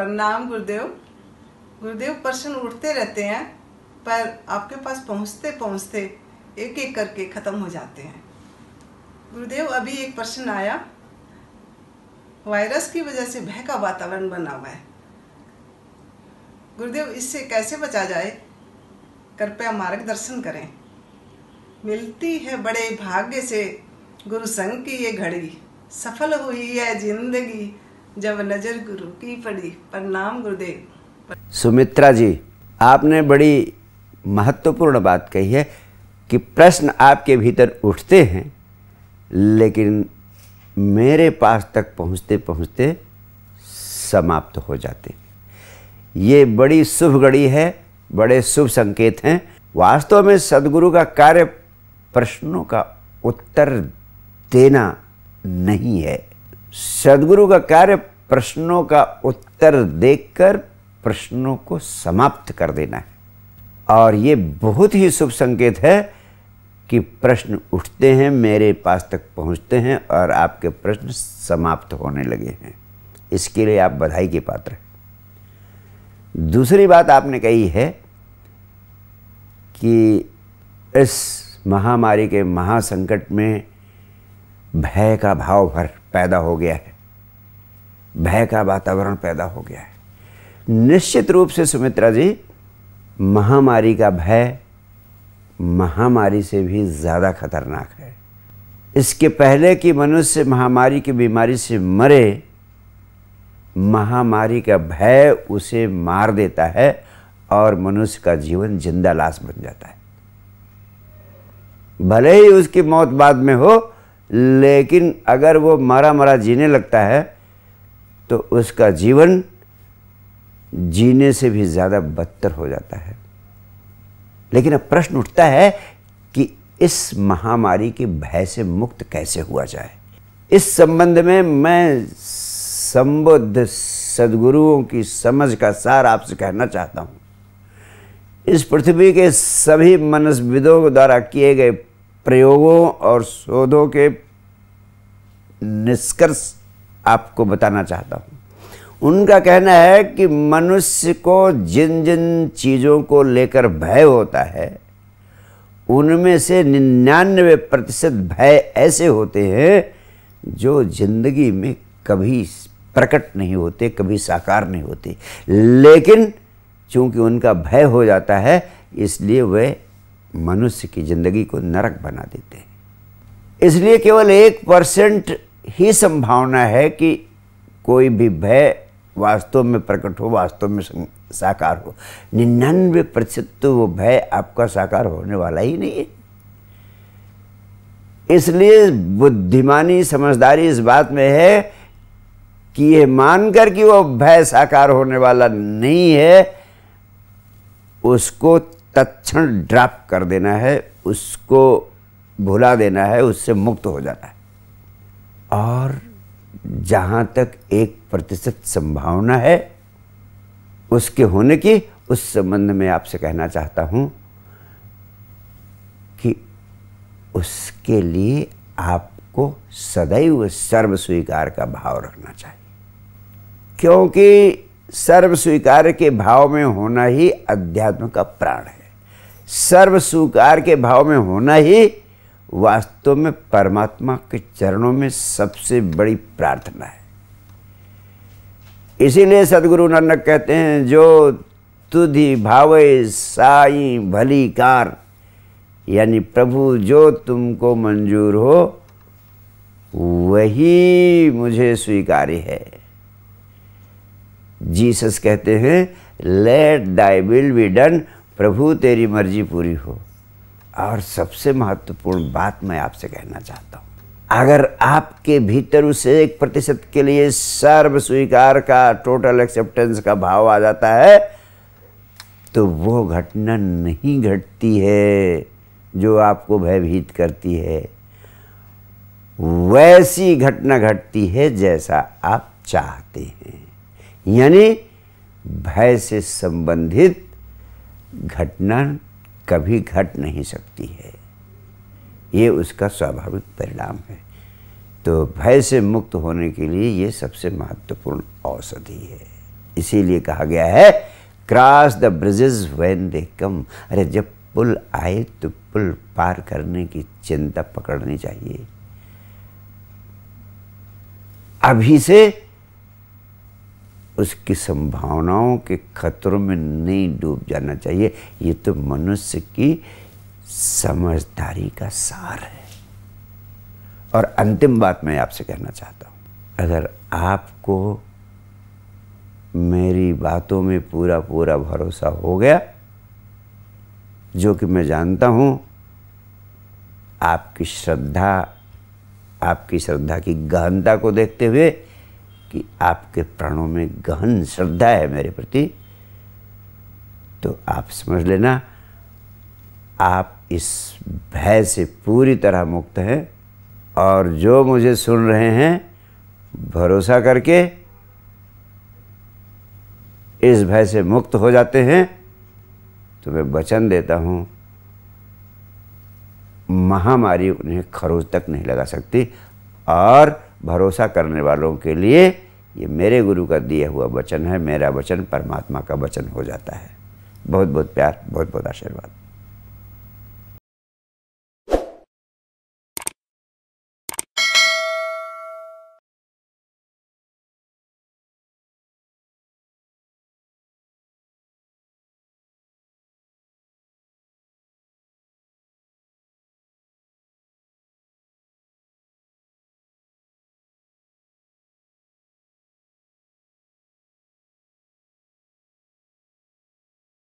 प्रणाम गुरुदेव गुरुदेव प्रश्न उठते रहते हैं पर आपके पास पहुंचते पहुंचते एक एक करके ख़त्म हो जाते हैं गुरुदेव अभी एक प्रश्न आया वायरस की वजह से भय का वातावरण बना हुआ है गुरुदेव इससे कैसे बचा जाए कृपया मार्गदर्शन करें मिलती है बड़े भाग्य से गुरु संग की ये घड़ी सफल हुई है जिंदगी जब नजर गुरु की पड़ी नाम गुरुदेव सुमित्रा जी आपने बड़ी महत्वपूर्ण बात कही है कि प्रश्न आपके भीतर उठते हैं लेकिन मेरे पास तक पहुंचते पहुंचते समाप्त हो जाते ये बड़ी शुभ घड़ी है बड़े शुभ संकेत हैं वास्तव में सदगुरु का कार्य प्रश्नों का उत्तर देना नहीं है सदगुरु का कार्य प्रश्नों का उत्तर देकर प्रश्नों को समाप्त कर देना है और ये बहुत ही शुभ संकेत है कि प्रश्न उठते हैं मेरे पास तक पहुंचते हैं और आपके प्रश्न समाप्त होने लगे हैं इसके लिए आप बधाई के पात्र हैं दूसरी बात आपने कही है कि इस महामारी के महासंकट में भय का भाव भर पैदा हो गया है भय का वातावरण पैदा हो गया है निश्चित रूप से सुमित्रा जी महामारी का भय महामारी से भी ज़्यादा खतरनाक है इसके पहले कि मनुष्य महामारी की बीमारी से मरे महामारी का भय उसे मार देता है और मनुष्य का जीवन जिंदा लाश बन जाता है भले ही उसकी मौत बाद में हो लेकिन अगर वो मारा मारा जीने लगता है तो उसका जीवन जीने से भी ज़्यादा बदतर हो जाता है लेकिन अब प्रश्न उठता है कि इस महामारी के भय से मुक्त कैसे हुआ जाए इस संबंध में मैं संबुद्ध सदगुरुओं की समझ का सार आपसे कहना चाहता हूँ इस पृथ्वी के सभी मनस्विदों द्वारा किए गए प्रयोगों और शोधों के निष्कर्ष आपको बताना चाहता हूँ उनका कहना है कि मनुष्य को जिन जिन चीज़ों को लेकर भय होता है उनमें से निन्यानवे प्रतिशत भय ऐसे होते हैं जो जिंदगी में कभी प्रकट नहीं होते कभी साकार नहीं होते लेकिन चूंकि उनका भय हो जाता है इसलिए वे मनुष्य की ज़िंदगी को नरक बना देते हैं इसलिए केवल एक परसेंट ही संभावना है कि कोई भी भय वास्तव में प्रकट हो वास्तव में साकार हो निन्यानवे प्रतिशत तो वो भय आपका साकार होने वाला ही नहीं है इसलिए बुद्धिमानी समझदारी इस बात में है कि ये मानकर कि वो भय साकार होने वाला नहीं है उसको तत्क्षण ड्राप कर देना है उसको भुला देना है उससे मुक्त हो जाना है और जहाँ तक एक प्रतिशत संभावना है उसके होने की उस संबंध में आपसे कहना चाहता हूँ कि उसके लिए आपको सदैव सर्व स्वीकार का भाव रखना चाहिए क्योंकि सर्व स्वीकार के भाव में होना ही अध्यात्म का प्राण है सर्व स्वीकार के भाव में होना ही वास्तव में परमात्मा के चरणों में सबसे बड़ी प्रार्थना है इसीलिए सदगुरु नानक कहते हैं जो तुधि भावे साई भली कार यानी प्रभु जो तुमको मंजूर हो वही मुझे स्वीकार्य है जीसस कहते हैं let thy will be done प्रभु तेरी मर्जी पूरी हो और सबसे महत्वपूर्ण बात मैं आपसे कहना चाहता हूँ अगर आपके भीतर उस एक प्रतिशत के लिए सर्व स्वीकार का टोटल एक्सेप्टेंस का भाव आ जाता है तो वो घटना नहीं घटती है जो आपको भयभीत करती है वैसी घटना घटती है जैसा आप चाहते हैं यानी भय से संबंधित घटना कभी घट नहीं सकती है ये उसका स्वाभाविक परिणाम है तो भय से मुक्त होने के लिए ये सबसे महत्वपूर्ण औषधि है इसीलिए कहा गया है cross the bridges when they come अरे जब पुल आए तो पुल पार करने की चिंता पकड़नी चाहिए अभी से उसकी संभावनाओं के खतरों में नहीं डूब जाना चाहिए ये तो मनुष्य की समझदारी का सार है और अंतिम बात मैं आपसे कहना चाहता हूँ अगर आपको मेरी बातों में पूरा पूरा भरोसा हो गया जो कि मैं जानता हूँ आपकी श्रद्धा आपकी श्रद्धा की गहनता को देखते हुए कि आपके प्राणों में गहन श्रद्धा है मेरे प्रति तो आप समझ लेना आप इस भय से पूरी तरह मुक्त हैं और जो मुझे सुन रहे हैं भरोसा करके इस भय से मुक्त हो जाते हैं तो मैं वचन देता हूँ महामारी उन्हें खरोज तक नहीं लगा सकती और भरोसा करने वालों के लिए ये मेरे गुरु का दिया हुआ वचन है मेरा वचन परमात्मा का वचन हो जाता है बहुत बहुत प्यार बहुत बहुत आशीर्वाद